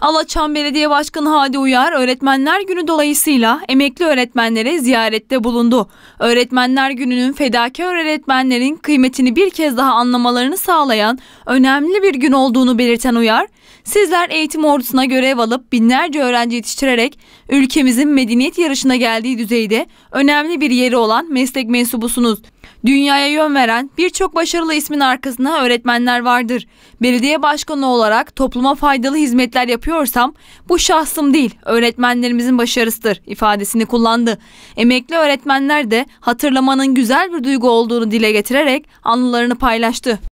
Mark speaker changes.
Speaker 1: Alaçam Belediye Başkanı Hadi Uyar, Öğretmenler Günü dolayısıyla emekli öğretmenlere ziyarette bulundu. Öğretmenler Günü'nün fedakar öğretmenlerin kıymetini bir kez daha anlamalarını sağlayan önemli bir gün olduğunu belirten Uyar, sizler eğitim ordusuna görev alıp binlerce öğrenci yetiştirerek ülkemizin medeniyet yarışına geldiği düzeyde önemli bir yeri olan meslek mensubusunuz. Dünyaya yön veren birçok başarılı ismin arkasında öğretmenler vardır. Belediye başkanı olarak topluma faydalı hizmetler yapıyorsam bu şahsım değil öğretmenlerimizin başarısıdır ifadesini kullandı. Emekli öğretmenler de hatırlamanın güzel bir duygu olduğunu dile getirerek anılarını paylaştı.